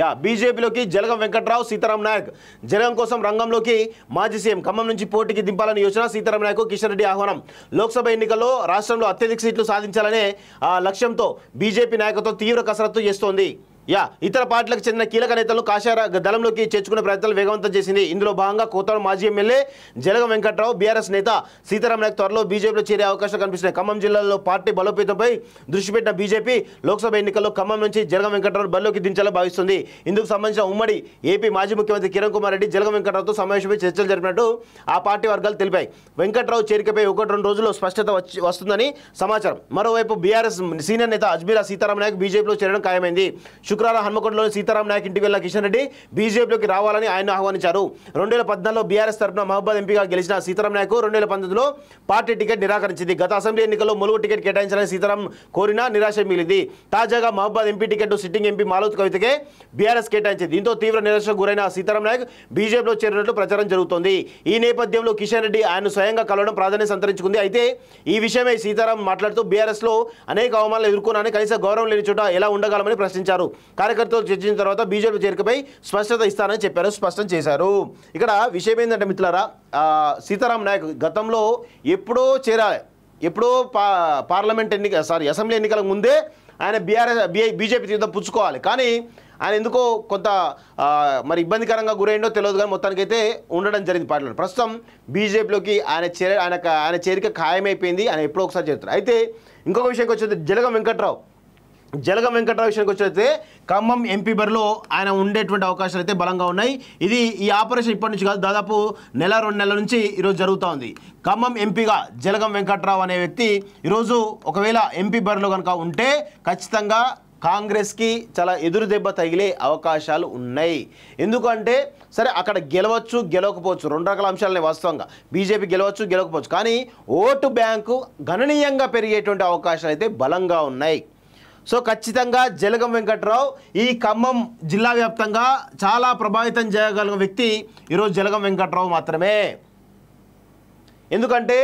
yeah బీజేపీలోకి జలగం వెంకట్రావు సీతారాం నాయక్ జలగం కోసం రంగంలోకి మాజీ సీఎం ఖమ్మం నుంచి పోటీకి దింపాలని యోచన సీతారాం నాయక్ కిషన్ రెడ్డి ఆహ్వానం లోక్సభ ఎన్నికల్లో రాష్ట్రంలో అత్యధిక సీట్లు సాధించాలనే లక్ష్యంతో బీజేపీ నాయకత్వం తీవ్ర కసరత్తు చేస్తోంది యా ఇతర పార్టీలకు చెందిన కీలక నేతలను కాషాయ దళంలోకి చేర్చుకునే ప్రయత్నాలు వేగవంతం చేసింది ఇందులో భాగంగా కోతాడు మాజీ ఎమ్మెల్యే జలగ వెంకట్రావు బీఆర్ఎస్ నేత సీతారాం నాయక్ త్వరలో బీజేపీలో చేరే అవకాశం కనిపిస్తున్నాయి ఖమ్మం జిల్లాలో పార్టీ బలోపేతంపై దృష్టి పెట్టిన బీజేపీ లోక్సభ ఎన్నికల్లో ఖమ్మం నుంచి జలగ వెంకట్రావు బరిలోకి దించాలని భావిస్తుంది ఇందుకు సంబంధించిన ఉమ్మడి ఏపీ మాజీ ముఖ్యమంత్రి కిరణ్ కుమార్ రెడ్డి జలగ వెంకట్రావుతో సమావేశమై చర్చలు జరిపినట్టు ఆ పార్టీ వర్గాలు తెలిపాయి వెంకట్రావు చేరికపై ఒకటి రెండు రోజుల్లో స్పష్టత వస్తుందని సమాచారం మరోవైపు బీఆర్ఎస్ సీనియర్ నేత అజ్మీరా సీతారాం నాయక్ బీజేపీలో చేరడం ఖాయమైంది శుక్రవారం హన్మకొండలోని సీతారాం నాయక్ ఇంటికి వెళ్ళిన కిషన్ రెడ్డి బీజేపీలోకి రావాలని ఆయన ఆహ్వానించారు రెండు వేల పద్నాలుగులో బీఆర్ఎస్ తరఫున మహబూబాద్ ఎంపీగా గెలిచిన సీతారాం నాయక్ రెండు వేల పంతొమ్మిదిలో పార్టీ టికెట్ నిరాకరించింది గత అసెంబ్లీ ఎన్నికల్లో ములుగు టికెట్ కేటాయించాలని సీతారాం కోరినా నిరాశ మిగిలింది తాజాగా Mahabubabad MP ticket sitting MP Maloth కవితకే బీఆర్ఎస్ కేటాయించింది దీంతో తీవ్ర నిరాశకు గురైన సీతారాం నాయక్ బీజేపీలో చేరినట్లు ప్రచారం జరుగుతోంది ఈ నేపథ్యంలో కిషన్ రెడ్డి ఆయన స్వయంగా కలవడం ప్రాధాన్యత సంతరించుకుంది అయితే ఈ విషయమై సీతారాం మాట్లాడుతూ బీఆర్ఎస్లో అనేక అవమానాలు ఎదుర్కొన్నారని కనీస గౌరవం లేని చోట ఎలా ఉండగలమని ప్రశ్నించారు కార్యకర్తలు చర్చించిన తర్వాత బీజేపీ చేరికపై స్పష్టత ఇస్తానని చెప్పారు స్పష్టం చేశారు ఇక్కడ విషయం ఏంటంటే మిత్రులారా సీతారాం నాయక్ గతంలో ఎప్పుడో చేరాలి ఎప్పుడో పా పార్లమెంట్ ఎన్నిక సారీ అసెంబ్లీ ఎన్నికలకు ముందే ఆయన బీఆర్ఎస్ బీజేపీ తీర్థం పుచ్చుకోవాలి కానీ ఆయన ఎందుకో కొంత మరి ఇబ్బందికరంగా గురైందో తెలియదు కానీ మొత్తానికి అయితే ఉండడం జరిగింది పార్టీలో ప్రస్తుతం బీజేపీలోకి ఆయన చేర ఆయన ఆయన చేరిక ఖాయమైపోయింది ఆయన ఎప్పుడో ఒకసారి చేస్తారు అయితే ఇంకొక విషయంకి వచ్చేది జలగం వెంకట్రావు జలగ వెంకటరావు విషయానికి వచ్చినైతే ఖమ్మం ఎంపీ బరిలో ఆయన ఉండేటువంటి అవకాశాలు అయితే బలంగా ఉన్నాయి ఇది ఈ ఆపరేషన్ ఇప్పటి నుంచి కాదు దాదాపు నెల రెండు నెలల నుంచి ఈరోజు జరుగుతూ ఉంది ఖమ్మం ఎంపీగా జలగం వెంకట్రావు అనే వ్యక్తి ఈరోజు ఒకవేళ ఎంపీ బరిలో కనుక ఉంటే ఖచ్చితంగా కాంగ్రెస్కి చాలా ఎదురు దెబ్బ తగిలే అవకాశాలు ఉన్నాయి ఎందుకంటే సరే అక్కడ గెలవచ్చు గెలవకపోవచ్చు రెండు రకాల అంశాలని వాస్తవంగా బీజేపీ గెలవచ్చు గెలవకపోవచ్చు కానీ ఓటు బ్యాంకు గణనీయంగా పెరిగేటువంటి అవకాశాలు అయితే బలంగా ఉన్నాయి సో ఖచ్చితంగా జలగం వెంకట్రావు ఈ ఖమ్మం జిల్లా వ్యాప్తంగా చాలా ప్రభావితం చేయగలిగిన వ్యక్తి ఈరోజు జలగం వెంకట్రావు మాత్రమే ఎందుకంటే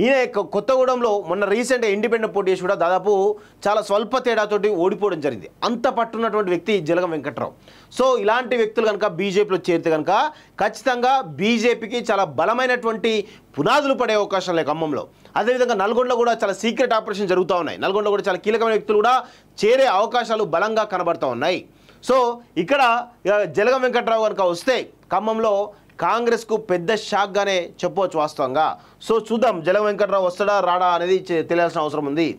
ఈయన కొత్తగూడెంలో మొన్న రీసెంట్గా ఇండిపెండెంట్ పోటీ చేసి కూడా దాదాపు చాలా స్వల్ప తేడాతోటి ఓడిపోవడం జరిగింది అంత పట్టున్నటువంటి వ్యక్తి జలగం వెంకట్రావు సో ఇలాంటి వ్యక్తులు కనుక బీజేపీలో చేరితే కనుక ఖచ్చితంగా బీజేపీకి చాలా బలమైనటువంటి పునాదులు పడే అవకాశం లేక ఖమ్మంలో అదేవిధంగా నల్గొండలో కూడా చాలా సీక్రెట్ ఆపరేషన్ జరుగుతూ ఉన్నాయి నల్గొండలో కూడా చాలా కీలకమైన వ్యక్తులు కూడా చేరే అవకాశాలు బలంగా కనబడుతూ ఉన్నాయి సో ఇక్కడ జలగం వెంకట్రావు కనుక వస్తే ఖమ్మంలో కాంగ్రెస్కు పెద్ద షాక్గానే చెప్పవచ్చు వాస్తవంగా సో చూద్దాం జల వెంకట్రావు వస్తాడా రాడా అనేది తెలియాల్సిన అవసరం ఉంది